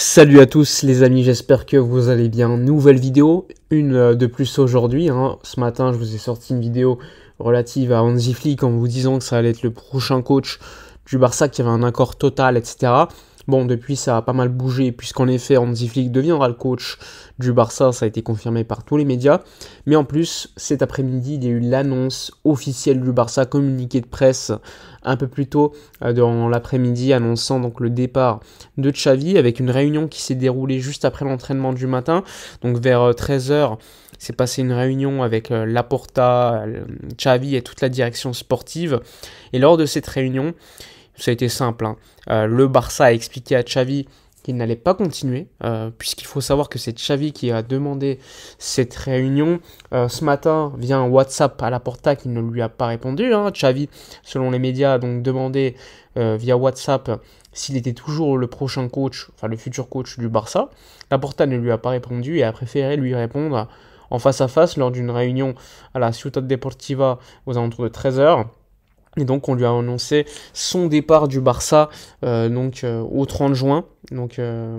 Salut à tous les amis, j'espère que vous allez bien. Nouvelle vidéo, une euh, de plus aujourd'hui. Hein. Ce matin, je vous ai sorti une vidéo relative à Hansi Flick en vous disant que ça allait être le prochain coach du Barça, qui avait un accord total, etc. Bon, depuis, ça a pas mal bougé, puisqu'en effet, Hansi Flick deviendra le coach du Barça, ça a été confirmé par tous les médias. Mais en plus, cet après-midi, il y a eu l'annonce officielle du Barça, communiqué de presse un peu plus tôt euh, dans l'après-midi, annonçant donc le départ de Xavi, avec une réunion qui s'est déroulée juste après l'entraînement du matin, donc vers 13h. C'est passé une réunion avec euh, Laporta, euh, Xavi et toute la direction sportive. Et lors de cette réunion, ça a été simple. Hein. Euh, le Barça a expliqué à Xavi qu'il n'allait pas continuer, euh, puisqu'il faut savoir que c'est Xavi qui a demandé cette réunion. Euh, ce matin, via WhatsApp à la Porta qui ne lui a pas répondu. Hein. Xavi, selon les médias, a donc demandé via WhatsApp s'il était toujours le prochain coach, enfin le futur coach du Barça. La Porta ne lui a pas répondu et a préféré lui répondre en face à face lors d'une réunion à la Ciutat Deportiva aux alentours de 13h et donc on lui a annoncé son départ du Barça euh, donc euh, au 30 juin, donc euh,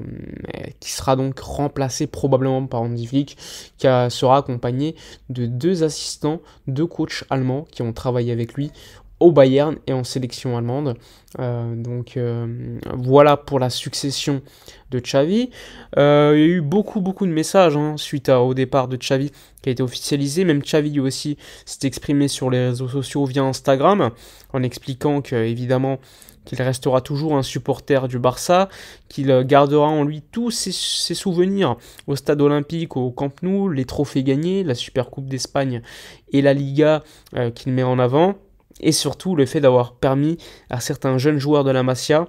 qui sera donc remplacé probablement par Andy Flick, qui sera accompagné de deux assistants, deux coachs allemands qui ont travaillé avec lui au Bayern et en sélection allemande. Euh, donc euh, voilà pour la succession de Xavi. Euh, il y a eu beaucoup beaucoup de messages hein, suite au départ de Xavi qui a été officialisé. Même Xavi aussi s'est exprimé sur les réseaux sociaux via Instagram en expliquant que évidemment qu'il restera toujours un supporter du Barça, qu'il gardera en lui tous ses, ses, souvenirs au stade olympique, au Camp Nou, les trophées gagnés, la Super Coupe d'Espagne et la Liga qu'il met en avant et surtout le fait d'avoir permis à certains jeunes joueurs de la Masia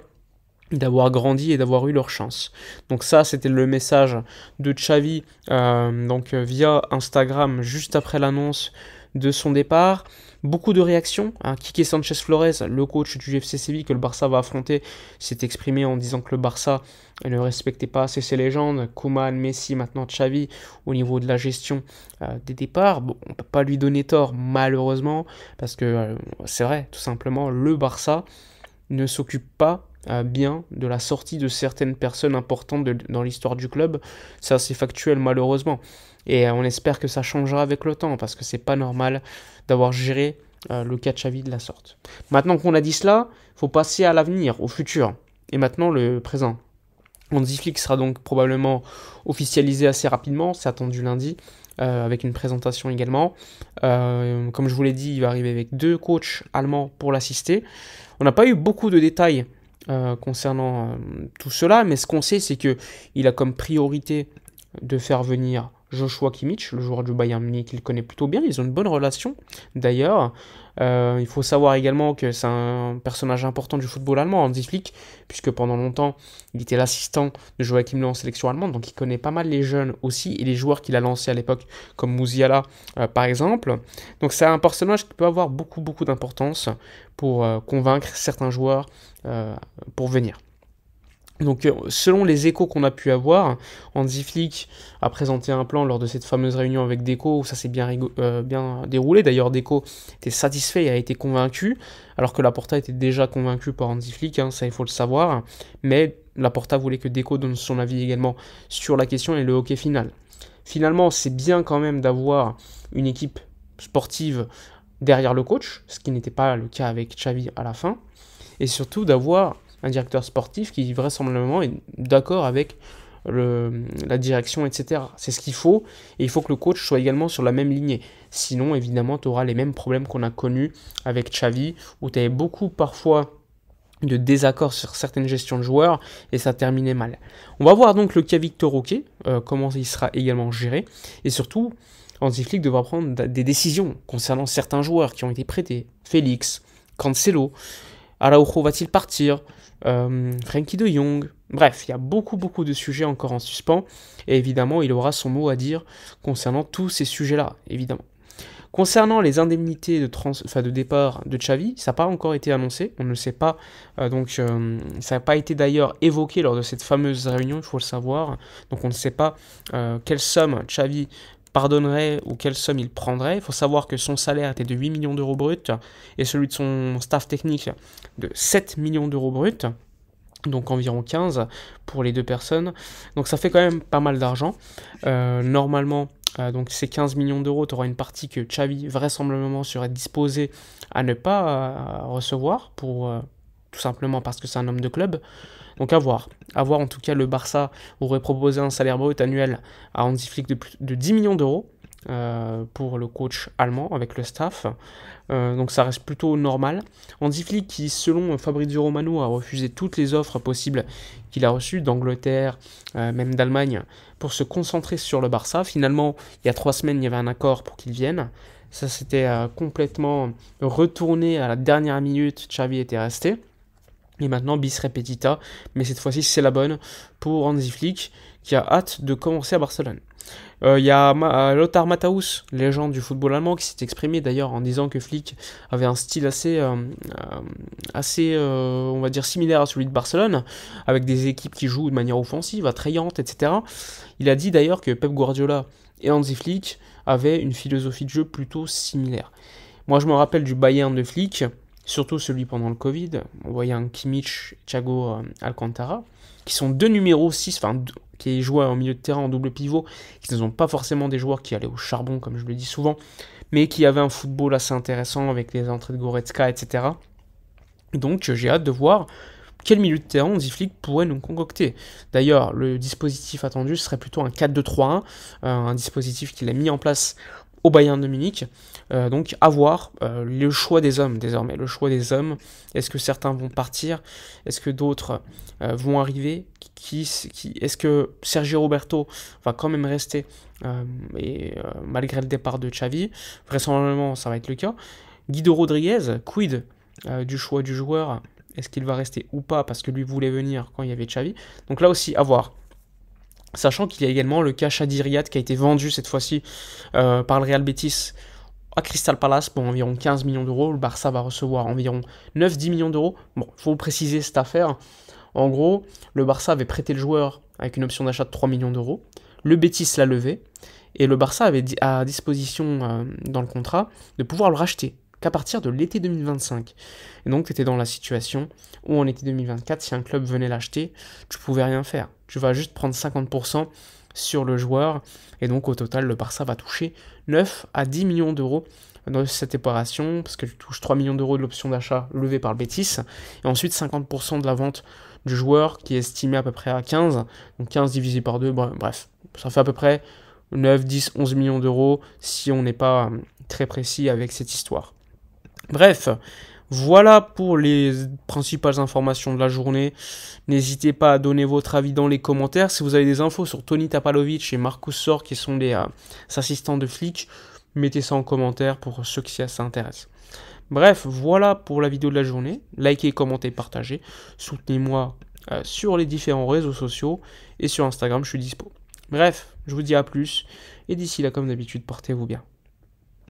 d'avoir grandi et d'avoir eu leur chance. Donc ça, c'était le message de Xavi, euh, donc euh, via Instagram, juste après l'annonce de son départ. Beaucoup de réactions. Kike hein. Sanchez Flores, le coach du FC Séville que le Barça va affronter, s'est exprimé en disant que le Barça ne respectait pas assez ses légendes. kuman Messi, maintenant Xavi, au niveau de la gestion euh, des départs. Bon, on ne peut pas lui donner tort, malheureusement, parce que euh, c'est vrai, tout simplement, le Barça ne s'occupe pas euh, bien de la sortie de certaines personnes importantes dans l'histoire du club. Ça, c'est factuel, malheureusement. Et euh, on espère que ça changera avec le temps, parce que c'est pas normal d'avoir géré euh, le catch à de la sorte. Maintenant qu'on a dit cela, faut passer à l'avenir, au futur, et maintenant le présent. Mon Flick sera donc probablement officialisé assez rapidement, c'est attendu lundi, euh, avec une présentation également. comme je vous l'ai dit, il va arriver avec deux coachs allemands pour l'assister. On n'a pas eu beaucoup de détails concernant tout cela, mais ce qu'on sait, c'est qu'il a comme priorité de faire venir Joshua Kimmich, le joueur du Bayern Munich, qu'il connaît plutôt bien. Ils ont une bonne relation d'ailleurs. Euh, il faut savoir également que c'est un personnage important du football allemand, en Flick, puisque pendant longtemps, il était l'assistant de Joachim Löw en sélection allemande, donc il connaît pas mal les jeunes aussi et les joueurs qu'il a lancés à l'époque, comme Mouziala euh, par exemple. Donc c'est un personnage qui peut avoir beaucoup beaucoup d'importance pour euh, convaincre certains joueurs pour venir. Donc, euh, selon les échos qu'on a pu avoir, Andy Flick a présenté un plan lors de cette fameuse réunion avec Deco, où ça s'est bien, euh, déroulé. D'ailleurs, Deco était satisfait et a été convaincu, alors que Laporta était déjà convaincu par Andy Flick, hein, ça il faut le savoir. Mais Laporta voulait que Deco donne son avis également sur la question et le hockey final. Finalement, c'est bien quand même d'avoir une équipe sportive derrière le coach, ce qui n'était pas le cas avec Xavi à la fin, et surtout d'avoir un directeur sportif qui vraisemblablement est d'accord avec le, la direction, etc. C'est ce qu'il faut, et il faut que le coach soit également sur la même lignée. Sinon, évidemment, tu auras les mêmes problèmes qu'on a connus avec Xavi, où tu avais beaucoup parfois de désaccords sur certaines gestions de joueurs et ça terminait mal. On va voir donc le cas Victor Roquet, euh, comment il sera également géré et surtout Hansi devra prendre des décisions concernant certains joueurs qui ont été prêtés, Félix, Cancelo, Araujo va-t-il partir euh, Frankie de Jong Bref, il y a beaucoup, beaucoup de sujets encore en suspens. Et évidemment, il aura son mot à dire concernant tous ces sujets-là, évidemment. Concernant les indemnités de, de départ de Xavi, ça n'a pas encore été annoncé, on ne sait pas. Euh, donc, euh, ça n'a pas été d'ailleurs évoqué lors de cette fameuse réunion, il faut le savoir. Donc, on ne sait pas quelle somme Xavi pardonnerait ou quelle somme il prendrait. Il faut savoir que son salaire était de 8 millions d'euros bruts et celui de son staff technique de 7 millions d'euros bruts, donc environ 15 pour les deux personnes. Donc ça fait quand même pas mal d'argent. Euh, normalement, euh, donc ces 15 millions d'euros, tu auras une partie que Xavi vraisemblablement serait disposé à ne pas euh, recevoir pour tout simplement parce que c'est un homme de club. Donc à voir. À voir, en tout cas, le Barça aurait proposé un salaire brut annuel à Hansi Flick de, 10 millions d'euros. Euh, pour le coach allemand avec le staff. Euh, donc ça reste plutôt normal. Hansi Flick, qui selon Fabrizio Romano a refusé toutes les offres possibles qu'il a reçues d'Angleterre, euh, même d'Allemagne, pour se concentrer sur le Barça. Finalement, il y a trois semaines, il y avait un accord pour qu'il vienne. Ça s'était complètement retourné à la dernière minute. Xavi était resté. Et maintenant, bis repetita, mais cette fois-ci, c'est la bonne pour Hansi Flick, qui a hâte de commencer à Barcelone. Euh, il y a euh, Lothar Matthaus, légende du football allemand, qui s'est exprimé d'ailleurs en disant que Flick avait un style assez, euh, assez on va dire, similaire à celui de Barcelone, avec des équipes qui jouent de manière offensive, attrayante, etc. Il a dit d'ailleurs que Pep Guardiola et Hansi Flick avaient une philosophie de jeu plutôt similaire. Moi, je me rappelle du Bayern de Flick, surtout celui pendant le Covid, on voyait un Kimmich, Thiago euh, Alcantara, qui sont deux numéros 6, enfin, qui jouaient au milieu de terrain en double pivot, qui ne sont pas forcément des joueurs qui allaient au charbon, comme je le dis souvent, mais qui avaient un football assez intéressant avec les entrées de Goretzka, etc. Donc j'ai hâte de voir quel milieu de terrain Ziflik pourrait nous concocter. D'ailleurs, le dispositif attendu serait plutôt un 4-2-3-1, euh, un dispositif qu'il a mis en place au Bayern de Munich. Euh, donc avoir euh, le choix des hommes désormais, le choix des hommes. Est-ce que certains vont partir Est-ce que d'autres euh, vont arriver qui, Est-ce que Sergio Roberto va quand même rester et, malgré le départ de Xavi Vraisemblablement ça va être le cas. Guido Rodriguez, quid du choix du joueur est-ce qu'il va rester ou pas parce que lui voulait venir quand il y avait Xavi. Donc là aussi, avoir Sachant qu'il y a également le à Shadiriat qui a été vendu cette fois-ci euh, par le Real Betis à Crystal Palace pour environ 15 millions d'euros. Le Barça va recevoir environ 9-10 millions d'euros. Bon, il faut préciser cette affaire. En gros, le Barça avait prêté le joueur avec une option d'achat de 3 millions d'euros. Le Betis l'a levé. Et le Barça avait à disposition euh, dans le contrat de pouvoir le racheter qu'à partir de l'été 2025. Et donc, tu étais dans la situation où en été 2024, si un club venait l'acheter, tu pouvais rien faire tu vas juste prendre 50% sur le joueur. Et donc au total, le Barça va toucher 9 à 10 millions d'euros dans cette opération, parce que tu touches 3 millions d'euros de l'option d'achat levée par le Betis. Et ensuite 50% de la vente du joueur qui est estimée à peu près à 15. Donc 15 divisé par 2, bref, ça fait à peu près 9, 10, 11 millions d'euros si on n'est pas euh, très précis avec cette histoire. Bref, voilà pour les principales informations de la journée. N'hésitez pas à donner votre avis dans les commentaires. Si vous avez des infos sur Tony Tapalovic et Marcus Sor, qui sont des euh, assistants de flics, mettez ça en commentaire pour ceux qui s'y intéressent. Bref, voilà pour la vidéo de la journée. Likez, commentez, partagez. Soutenez-moi euh, sur les différents réseaux sociaux et sur Instagram, je suis dispo. Bref, je vous dis à plus. Et d'ici là, comme d'habitude, portez-vous bien.